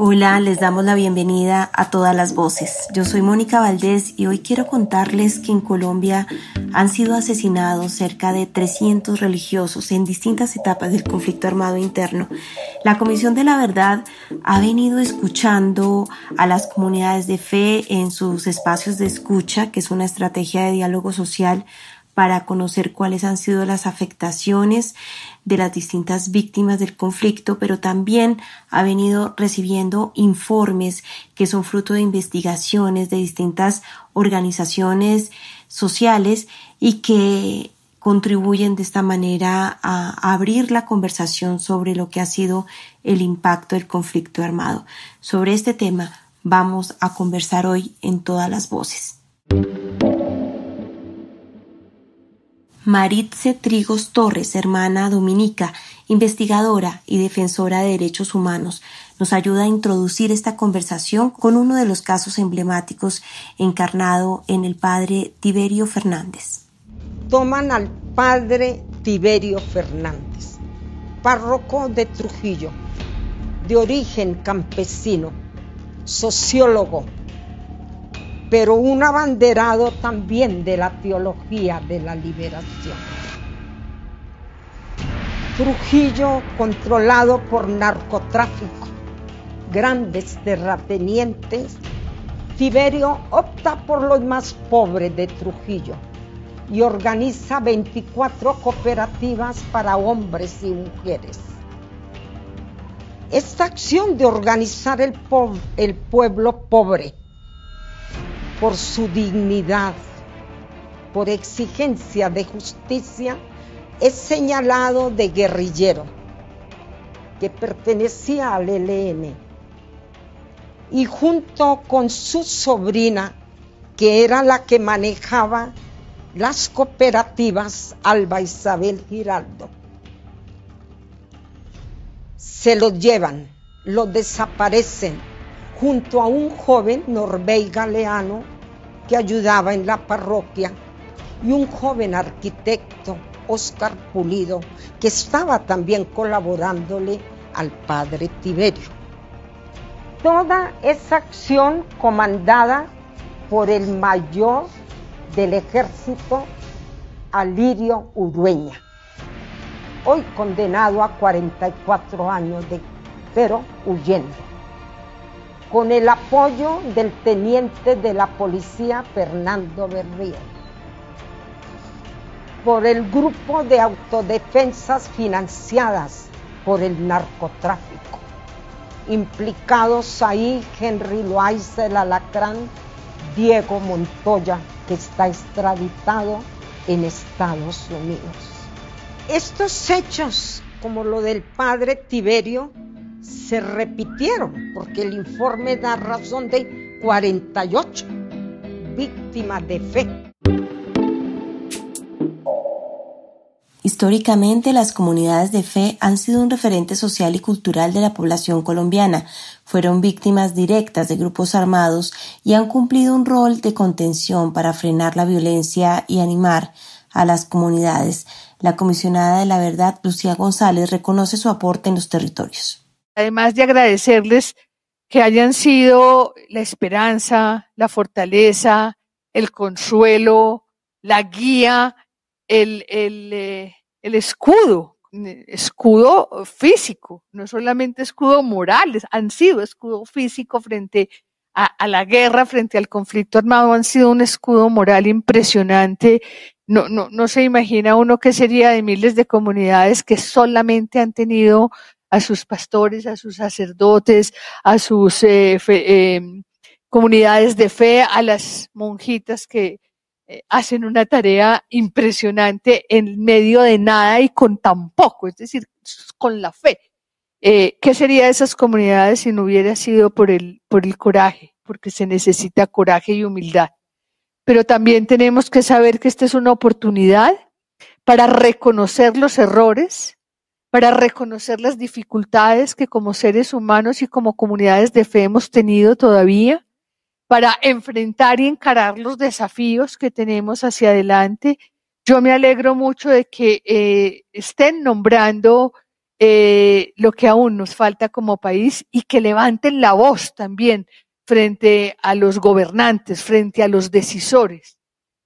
Hola, les damos la bienvenida a todas las voces. Yo soy Mónica Valdés y hoy quiero contarles que en Colombia han sido asesinados cerca de 300 religiosos en distintas etapas del conflicto armado interno. La Comisión de la Verdad ha venido escuchando a las comunidades de fe en sus espacios de escucha, que es una estrategia de diálogo social para conocer cuáles han sido las afectaciones de las distintas víctimas del conflicto, pero también ha venido recibiendo informes que son fruto de investigaciones de distintas organizaciones sociales y que contribuyen de esta manera a abrir la conversación sobre lo que ha sido el impacto del conflicto armado. Sobre este tema vamos a conversar hoy en todas las voces. Maritze Trigos Torres, hermana dominica, investigadora y defensora de derechos humanos, nos ayuda a introducir esta conversación con uno de los casos emblemáticos encarnado en el padre Tiberio Fernández. Toman al padre Tiberio Fernández, párroco de Trujillo, de origen campesino, sociólogo, pero un abanderado también de la teología de la liberación. Trujillo controlado por narcotráfico, grandes terratenientes, Tiberio opta por los más pobres de Trujillo y organiza 24 cooperativas para hombres y mujeres. Esta acción de organizar el, el pueblo pobre por su dignidad, por exigencia de justicia, es señalado de guerrillero, que pertenecía al ELN, y junto con su sobrina, que era la que manejaba las cooperativas Alba Isabel Giraldo. Se los llevan, los desaparecen junto a un joven Norbey Galeano que ayudaba en la parroquia y un joven arquitecto, Oscar Pulido, que estaba también colaborándole al padre Tiberio. Toda esa acción comandada por el mayor del ejército, Alirio Urueña, hoy condenado a 44 años de pero huyendo con el apoyo del teniente de la policía Fernando Berrío, por el grupo de autodefensas financiadas por el narcotráfico. Implicados ahí Henry Loaiza el Alacrán, Diego Montoya, que está extraditado en Estados Unidos. Estos hechos, como lo del padre Tiberio, se repitieron porque el informe da razón de 48 víctimas de fe. Históricamente, las comunidades de fe han sido un referente social y cultural de la población colombiana, fueron víctimas directas de grupos armados y han cumplido un rol de contención para frenar la violencia y animar a las comunidades. La comisionada de la verdad, Lucía González, reconoce su aporte en los territorios además de agradecerles que hayan sido la esperanza, la fortaleza, el consuelo, la guía, el, eh, escudo, escudo físico, no solamente escudo moral, han sido escudo físico frente a, la guerra, frente al conflicto armado, han sido un escudo moral impresionante. No, no, no se imagina uno que sería de miles de comunidades que solamente han tenido a sus pastores, a sus sacerdotes, a sus eh, em, comunidades de fe, a las monjitas que eh, hacen una tarea impresionante en medio de nada y con tan poco, es decir, con la fe. Eh, ¿Qué sería de esas comunidades si no hubiera sido por el, por el coraje? Porque se necesita coraje y humildad. Pero también tenemos que saber que esta es una oportunidad para reconocer los errores, para reconocer las dificultades que como seres humanos y como comunidades de fe hemos tenido todavía, para enfrentar y encarar los desafíos que tenemos hacia adelante. Yo me alegro mucho de que eh, estén nombrando eh, lo que aún nos falta como país y que levanten la voz también frente a los gobernantes, frente a los decisores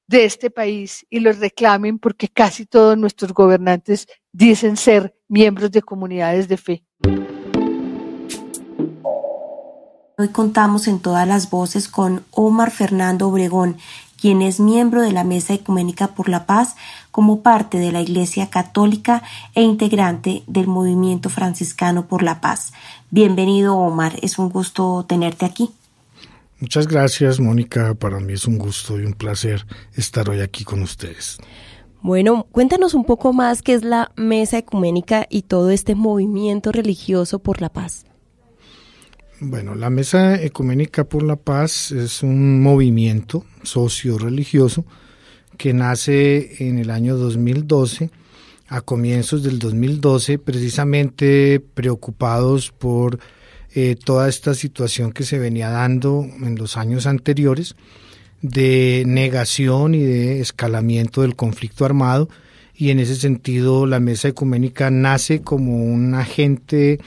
de este país y los reclamen porque casi todos nuestros gobernantes dicen ser miembros de comunidades de fe. Hoy contamos en todas las voces con Omar Fernando Obregón, quien es miembro de la Mesa Ecuménica por la Paz como parte de la Iglesia Católica e integrante del Movimiento Franciscano por la Paz. Bienvenido, Omar, es un gusto tenerte aquí. Muchas gracias, Mónica. Para mí es un gusto y un placer estar hoy aquí con ustedes. Bueno, cuéntanos un poco más qué es la Mesa Ecuménica y todo este movimiento religioso por la paz. Bueno, la Mesa Ecuménica por la Paz es un movimiento socio-religioso que nace en el año 2012, a comienzos del 2012, precisamente preocupados por eh, toda esta situación que se venía dando en los años anteriores de negación y de escalamiento del conflicto armado y en ese sentido la mesa ecuménica nace como un agente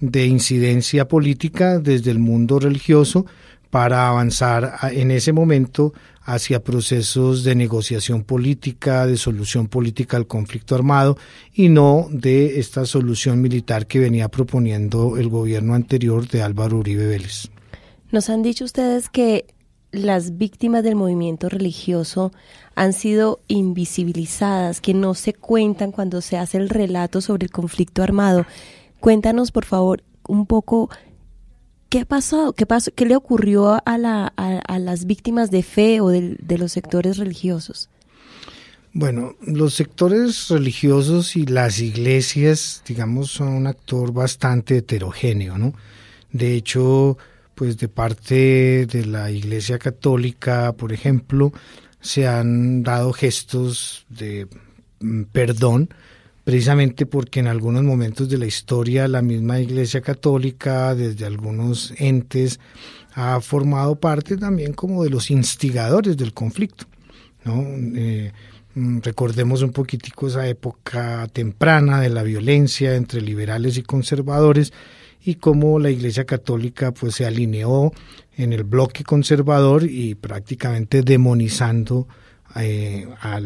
de incidencia política desde el mundo religioso para avanzar en ese momento hacia procesos de negociación política, de solución política al conflicto armado y no de esta solución militar que venía proponiendo el gobierno anterior de Álvaro Uribe Vélez. Nos han dicho ustedes que las víctimas del movimiento religioso han sido invisibilizadas, que no se cuentan cuando se hace el relato sobre el conflicto armado. Cuéntanos, por favor, un poco qué ha pasado, qué, le ocurrió a, las víctimas de fe o de los sectores religiosos. Bueno, los sectores religiosos y las iglesias, digamos, son un actor bastante heterogéneo, ¿no? De hecho, pues de parte de la Iglesia Católica, por ejemplo, se han dado gestos de mm, perdón, precisamente porque en algunos momentos de la historia la misma Iglesia Católica, desde algunos entes, ha formado parte también como de los instigadores del conflicto. Eh, mm, recordemos un poquitico esa época temprana de la violencia entre liberales y conservadores, y cómo la Iglesia Católica pues se alineó en el bloque conservador y prácticamente demonizando eh, a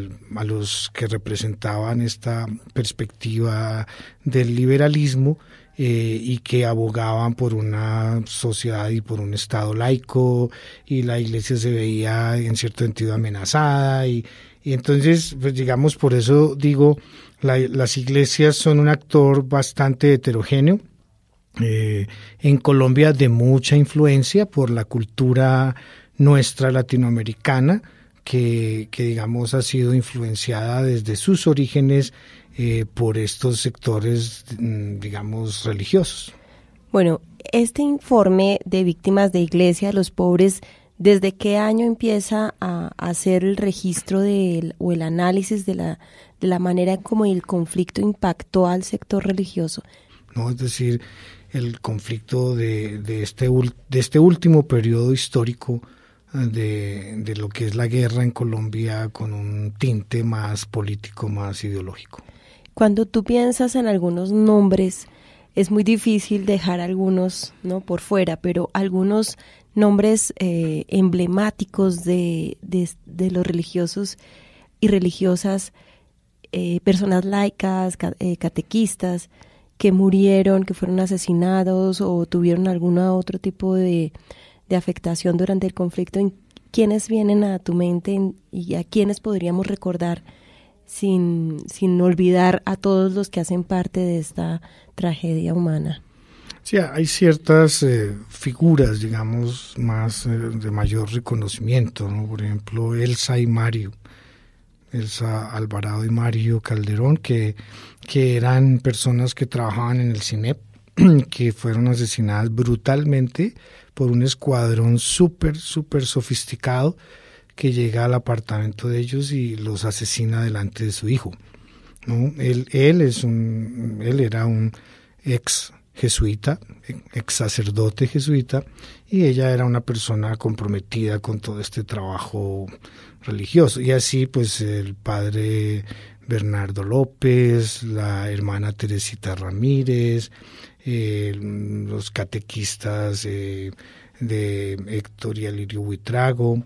los que representaban esta perspectiva del liberalismo eh, y que abogaban por una sociedad y por un Estado laico y la iglesia se veía en cierto sentido amenazada y, entonces pues digamos por eso digo las iglesias son un actor bastante heterogéneo eh, en Colombia de mucha influencia por la cultura nuestra latinoamericana, que, que digamos ha sido influenciada desde sus orígenes eh, por estos sectores, mm, digamos, religiosos. Bueno, este informe de víctimas de iglesia, los pobres, ¿desde qué año empieza a, hacer el registro del, o el análisis de la, de la manera como el conflicto impactó al sector religioso? ¿no? Es decir, el conflicto de, de, este, de este último periodo histórico eh, de, lo que es la guerra en Colombia con un tinte más político, más ideológico. Cuando tú piensas en algunos nombres, es muy difícil dejar algunos no por fuera, pero algunos nombres eh, emblemáticos de, de, los religiosos y religiosas, eh, personas laicas, catequistas, que murieron, que fueron asesinados o tuvieron algún otro tipo de, de afectación durante el conflicto, ¿quiénes vienen a tu mente y a quiénes podríamos recordar sin, sin olvidar a todos los que hacen parte de esta tragedia humana? Sí, hay ciertas eh, figuras, digamos, más eh, de mayor reconocimiento, ¿no? Por ejemplo, Elsa y Mario, Elsa Alvarado y Mario Calderón, que, que eran personas que trabajaban en el CINEP, que fueron asesinadas brutalmente por un escuadrón súper, súper sofisticado que llega al apartamento de ellos y los asesina delante de su hijo. ¿no? Él, él, es un, él era un ex jesuita, ex sacerdote jesuita, y ella era una persona comprometida con todo este trabajo religioso. Y así, pues, el padre Bernardo López, la hermana Teresita Ramírez, eh, los catequistas eh, de Héctor y Alirio Huitrago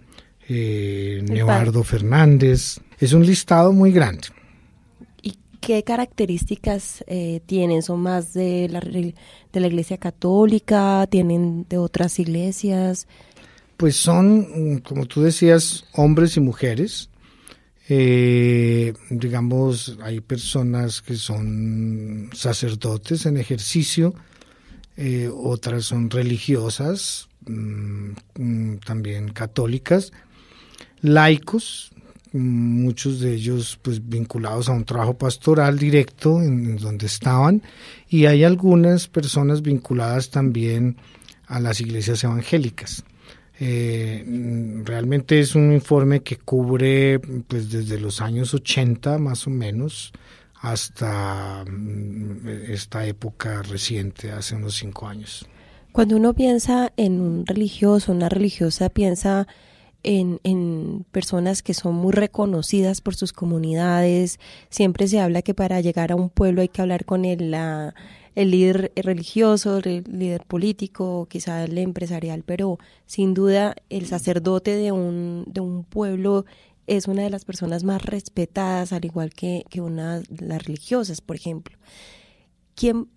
eh, Neobardo Fernández. Es un listado muy grande. ¿Y qué características eh, tienen? ¿Son más de la, de la Iglesia Católica? ¿Tienen de otras iglesias? pues son, mm, como tú decías, hombres y mujeres. Eh, digamos, hay personas que son sacerdotes en ejercicio, eh, otras son religiosas, mm, mm, también católicas, laicos, muchos de ellos pues vinculados a un trabajo pastoral directo en donde estaban y hay algunas personas vinculadas también a las iglesias evangélicas. Eh, mm, realmente es un informe que cubre pues, desde los años 80 más o menos hasta mm, esta época reciente, hace unos cinco años. Cuando uno piensa en un religioso, una religiosa, piensa en, personas que son muy reconocidas por sus comunidades. Siempre se habla que para llegar a un pueblo hay que hablar con el, la, el líder religioso, el líder político, quizá el empresarial, pero sin duda el sacerdote de un, pueblo es una de las personas más respetadas, al igual que, que una las religiosas, por ejemplo. ¿Quién,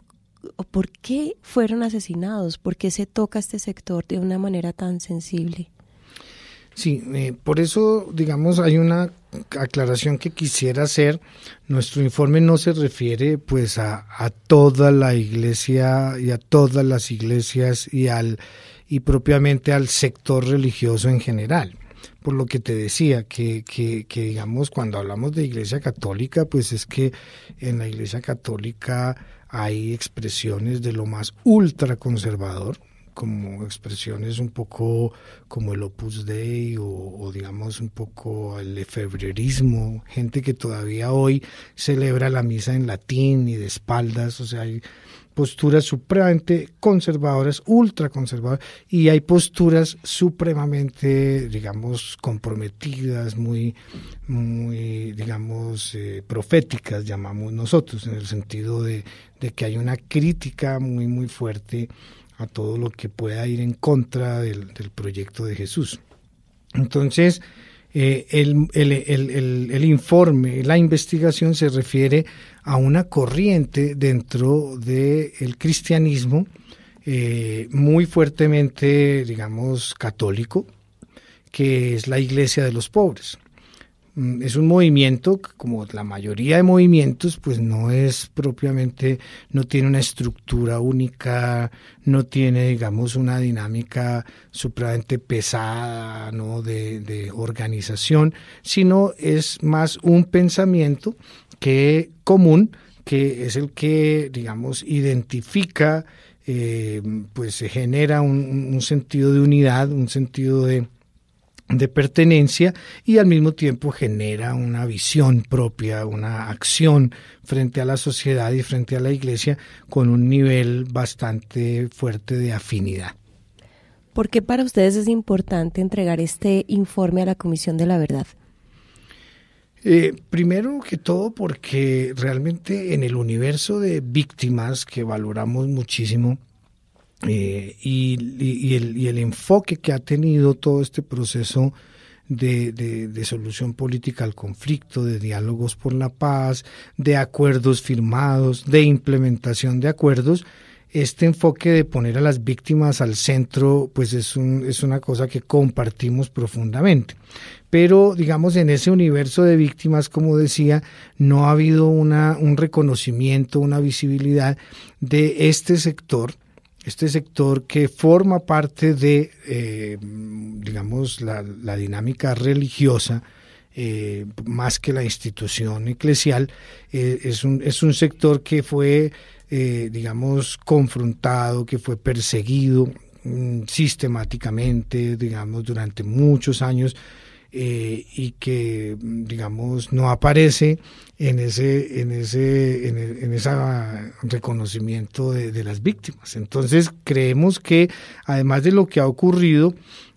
o ¿Por qué fueron asesinados? ¿Por qué se toca este sector de una manera tan sensible? Sí, eh, por eso, digamos, hay una aclaración que quisiera hacer, nuestro informe no se refiere pues a, toda la iglesia y a todas las iglesias y al y propiamente al sector religioso en general. Por lo que te decía, que, que digamos cuando hablamos de iglesia católica, pues es que en la iglesia católica hay expresiones de lo más ultraconservador, como expresiones un poco como el Opus Dei o, digamos un poco el efebrerismo, gente que todavía hoy celebra la misa en latín y de espaldas, o sea, hay posturas supremamente conservadoras, ultra conservadoras, y hay posturas supremamente, digamos, comprometidas, muy, muy digamos, eh, proféticas, llamamos nosotros, en el sentido de, de que hay una crítica muy, muy fuerte a todo lo que pueda ir en contra del, proyecto de Jesús. Entonces, eh, el, informe, la investigación se refiere a una corriente dentro del cristianismo eh, muy fuertemente, digamos, católico, que es la iglesia de los pobres. Mm, es un movimiento como la mayoría de movimientos, pues no es propiamente, no tiene una estructura única, no tiene, digamos, una dinámica supremamente pesada, ¿no? De, organización, sino es más un pensamiento que común, que es el que, digamos, identifica, eh, pues se genera un sentido de unidad, un sentido de de pertenencia y al mismo tiempo genera una visión propia, una acción frente a la sociedad y frente a la iglesia con un nivel bastante fuerte de afinidad. ¿Por qué para ustedes es importante entregar este informe a la Comisión de la Verdad? Eh, primero que todo porque realmente en el universo de víctimas que valoramos muchísimo, eh, y, el, enfoque que ha tenido todo este proceso de, solución política al conflicto, de diálogos por la paz, de acuerdos firmados, de implementación de acuerdos, este enfoque de poner a las víctimas al centro, pues es, es una cosa que compartimos profundamente. Pero, digamos, en ese universo de víctimas, como decía, no ha habido una, un reconocimiento, una visibilidad de este sector este sector que forma parte de, eh, digamos, la, la, dinámica religiosa, eh, más que la institución eclesial, eh, es, un, es un sector que fue, digamos, confrontado, que fue perseguido mm, sistemáticamente, digamos, durante muchos años eh, y que, digamos, no aparece en ese, en ese, en, reconocimiento de las víctimas. Entonces creemos que, además de lo que ha ocurrido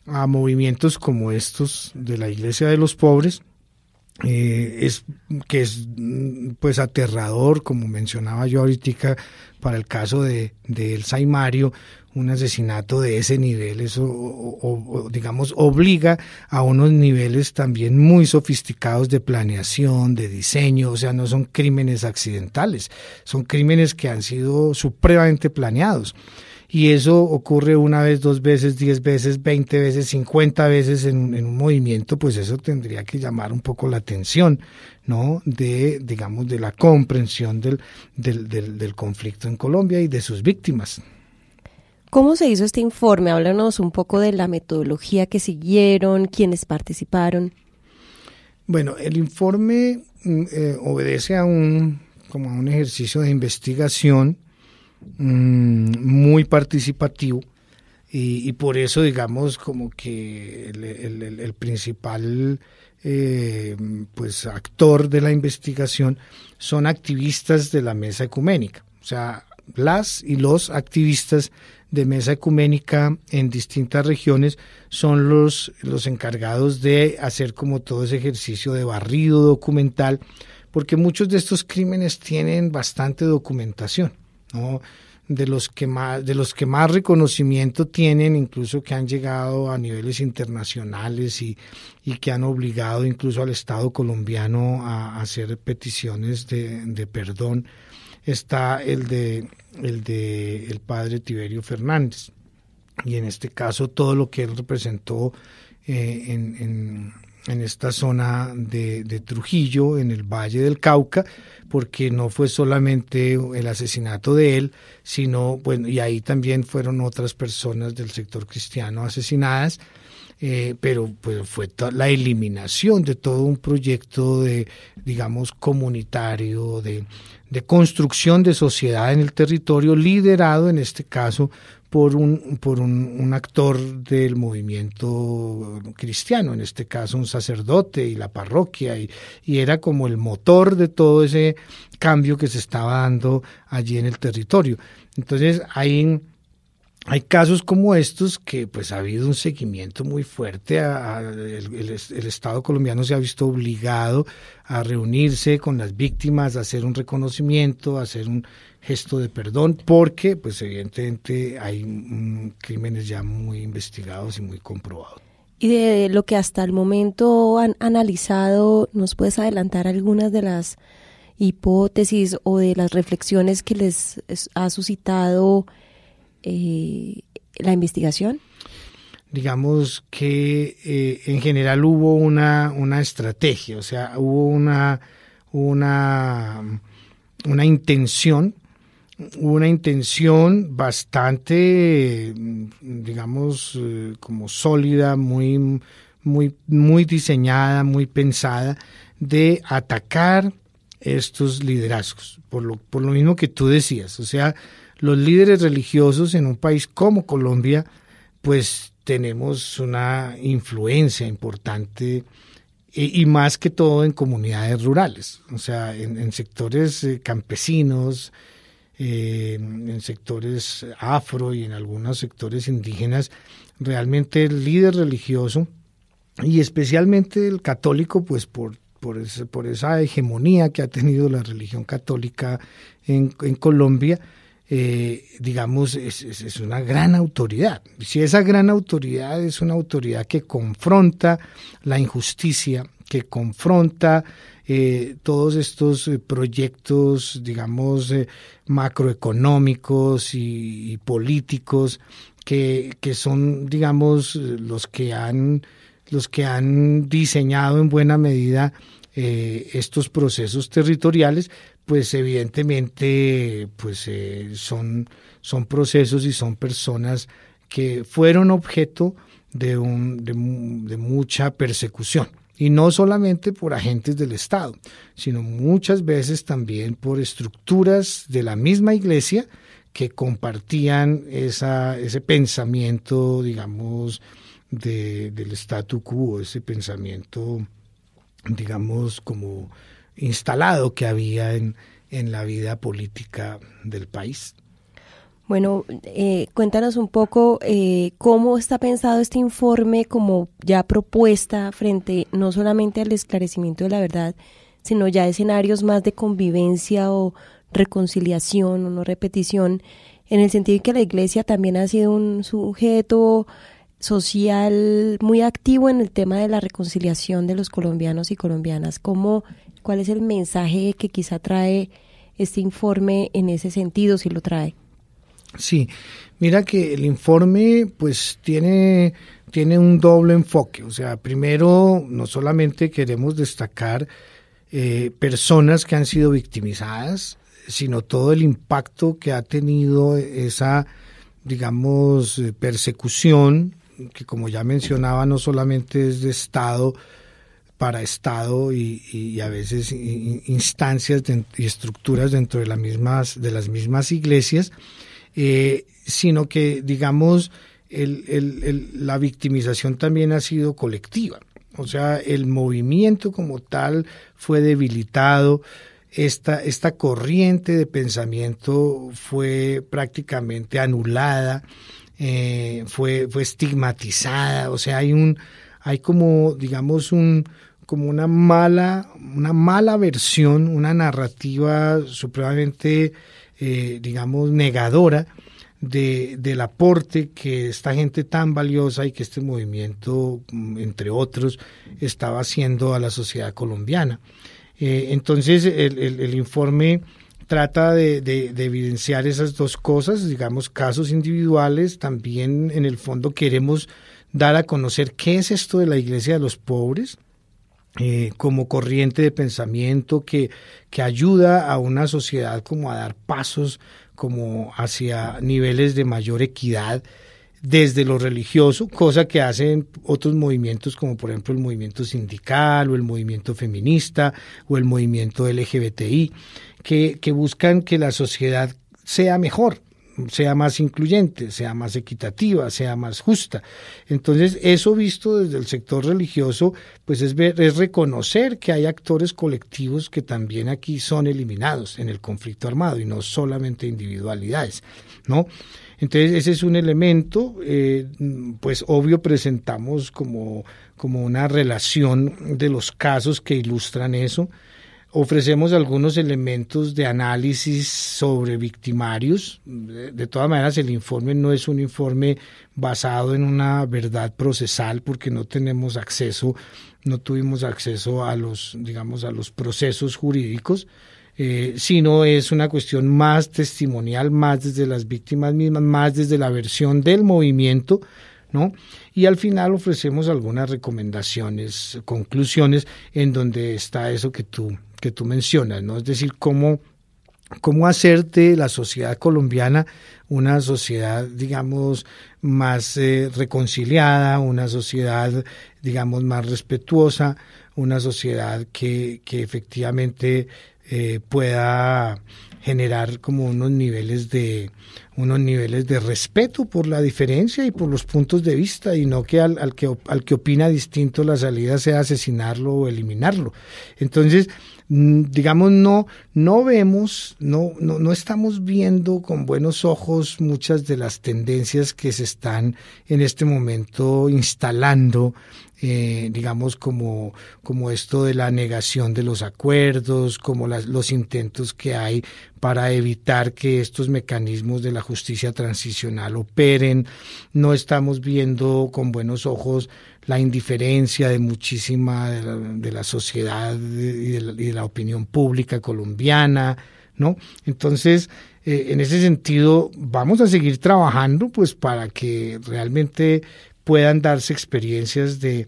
a movimientos como estos de la Iglesia de los Pobres, eh, es que es mm, pues aterrador, como mencionaba yo ahorita, para el caso de, de El Saimario, un asesinato de ese nivel, eso digamos obliga a unos niveles también muy sofisticados de planeación, de diseño, o sea, no son crímenes accidentales, son crímenes que han sido supremamente planeados y eso ocurre una vez, dos veces, diez veces, veinte veces, cincuenta veces en, un movimiento, pues eso tendría que llamar un poco la atención, ¿no? De, digamos, de la comprensión del, del, conflicto en Colombia y de sus víctimas. ¿Cómo se hizo este informe? Háblanos un poco de la metodología que siguieron, quienes participaron. Bueno, el informe mm, eh, obedece a un, como a un ejercicio de investigación Mm, muy participativo. Y, por eso, digamos, como que el, principal eh, pues, actor de la investigación son activistas de la mesa ecuménica. O sea, las y los activistas de mesa ecuménica en distintas regiones son los, los encargados de hacer como todo ese ejercicio de barrido documental, porque muchos de estos crímenes tienen bastante documentación de los que más de los que más reconocimiento tienen incluso que han llegado a niveles internacionales y, que han obligado incluso al Estado colombiano a, hacer peticiones de, perdón está el de el de el padre Tiberio Fernández y en este caso todo lo que él representó eh, en, en esta zona de, Trujillo, en el Valle del Cauca, porque no fue solamente el asesinato de él, sino, bueno, y ahí también fueron otras personas del sector cristiano asesinadas, eh, pero pues fue la eliminación de todo un proyecto de, digamos, comunitario, de, de construcción de sociedad en el territorio, liderado en este caso por un, por un, actor del movimiento cristiano, en este caso un sacerdote y la parroquia, y, y, era como el motor de todo ese cambio que se estaba dando allí en el territorio. Entonces ahí hay casos como estos que pues ha habido un seguimiento muy fuerte, el, Estado colombiano se ha visto obligado a reunirse con las víctimas, a hacer un reconocimiento, a hacer un gesto de perdón, porque pues evidentemente hay crímenes ya muy investigados y muy comprobados. Y de lo que hasta el momento han analizado, ¿nos puedes adelantar algunas de las hipótesis o de las reflexiones que les ha suscitado? Eh, la investigación? Digamos que eh, en general hubo una, una estrategia, o sea, hubo una, una, una intención una intención bastante, digamos, eh, como sólida, muy, muy, muy diseñada, muy pensada, de atacar estos liderazgos, por lo, por lo mismo que tú decías, o sea, los líderes religiosos en un país como Colombia, pues tenemos una influencia importante y más que todo en comunidades rurales, o sea, en, sectores eh, campesinos, eh, en sectores afro y en algunos sectores indígenas, realmente el líder religioso y especialmente el católico, pues por, por, esa hegemonía que ha tenido la religión católica en Colombia, eh, digamos, es, una gran autoridad. Si esa gran autoridad es una autoridad que confronta la injusticia, que confronta eh, todos estos eh, proyectos, digamos, macroeconómicos y, políticos que, son, digamos, los que han, los que han diseñado en buena medida estos procesos territoriales, pues evidentemente pues eh, son, son procesos y son personas que fueron objeto de, un, de, mucha persecución. Y no solamente por agentes del Estado, sino muchas veces también por estructuras de la misma iglesia que compartían esa, ese pensamiento, digamos, del statu quo, ese pensamiento, digamos, como instalado que había en, la vida política del país. Bueno, eh, cuéntanos un poco eh, cómo está pensado este informe como ya propuesta frente no solamente al esclarecimiento de la verdad, sino ya escenarios más de convivencia o reconciliación o no repetición, en el sentido de que la Iglesia también ha sido un sujeto social muy activo en el tema de la reconciliación de los colombianos y colombianas. ¿Cómo, ¿Cuál es el mensaje que quizá trae este informe en ese sentido, si lo trae? Sí, mira que el informe pues tiene, tiene un doble enfoque. O sea, primero, no solamente queremos destacar eh, personas que han sido victimizadas, sino todo el impacto que ha tenido esa, digamos, eh, persecución que como ya mencionaba, no solamente es de Estado para Estado y, a veces instancias y estructuras dentro de, las mismas, de las mismas iglesias, eh, sino que, digamos, la victimización también ha sido colectiva. O sea, el movimiento como tal fue debilitado, esta corriente de pensamiento fue prácticamente anulada eh, fue, fue estigmatizada, o sea, hay un, hay como, digamos, un, como una mala, una mala versión, una narrativa supremamente, eh, digamos, negadora de, del aporte que esta gente tan valiosa y que este movimiento, mm, entre otros, estaba haciendo a la sociedad colombiana. Eh, entonces, el, el informe trata de, evidenciar esas dos cosas, digamos, casos individuales. También en el fondo queremos dar a conocer qué es esto de la Iglesia de los Pobres. Eh, como corriente de pensamiento que, que ayuda a una sociedad como a dar pasos como hacia niveles de mayor equidad desde lo religioso, cosa que hacen otros movimientos como por ejemplo el movimiento sindical o el movimiento feminista o el movimiento LGBTI, que, buscan que la sociedad sea mejor, sea más incluyente, sea más equitativa, sea más justa. Entonces, eso visto desde el sector religioso, pues es, es reconocer que hay actores colectivos que también aquí son eliminados en el conflicto armado y no solamente individualidades, ¿no? Entonces, ese es un elemento, eh, pues obvio presentamos como, como una relación de los casos que ilustran eso. Ofrecemos algunos elementos de análisis sobre victimarios. De, de todas maneras, el informe no es un informe basado en una verdad procesal porque no tenemos acceso, no tuvimos acceso a los, digamos, a los procesos jurídicos eh, sino es una cuestión más testimonial, más desde las víctimas mismas, más desde la versión del movimiento, ¿no? Y al final ofrecemos algunas recomendaciones, conclusiones, en donde está eso que tú, que tú mencionas, ¿no? Es decir, cómo cómo hacer la sociedad colombiana una sociedad, digamos, más eh, reconciliada, una sociedad, digamos, más respetuosa, una sociedad que, que efectivamente eh, pueda generar como unos niveles de unos niveles de respeto por la diferencia y por los puntos de vista y no que al, que al que opina distinto la salida sea asesinarlo o eliminarlo entonces Mm, digamos, no, no vemos, no, no, no estamos viendo con buenos ojos muchas de las tendencias que se están en este momento instalando eh, digamos, como, como esto de la negación de los acuerdos, como las, los intentos que hay para evitar que estos mecanismos de la justicia transicional operen. No estamos viendo con buenos ojos la indiferencia de muchísima de la, sociedad y de la, opinión pública colombiana, ¿no? Entonces, eh, en ese sentido, vamos a seguir trabajando, pues, para que realmente puedan darse experiencias de,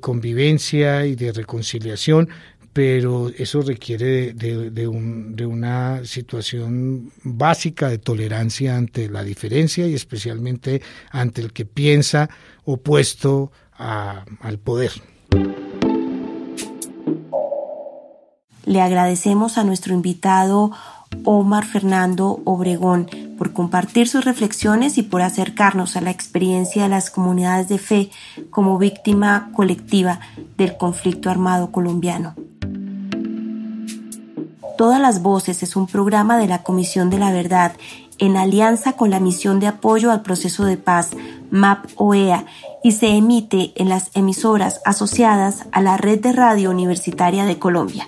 convivencia y de reconciliación, pero eso requiere de, de, una situación básica de tolerancia ante la diferencia y especialmente ante el que piensa opuesto al poder. Le agradecemos a nuestro invitado Omar Fernando Obregón por compartir sus reflexiones y por acercarnos a la experiencia de las comunidades de fe como víctima colectiva del conflicto armado colombiano. Todas las Voces es un programa de la Comisión de la Verdad en alianza con la Misión de Apoyo al Proceso de Paz, MAP OEA, y se emite en las emisoras asociadas a la Red de Radio Universitaria de Colombia.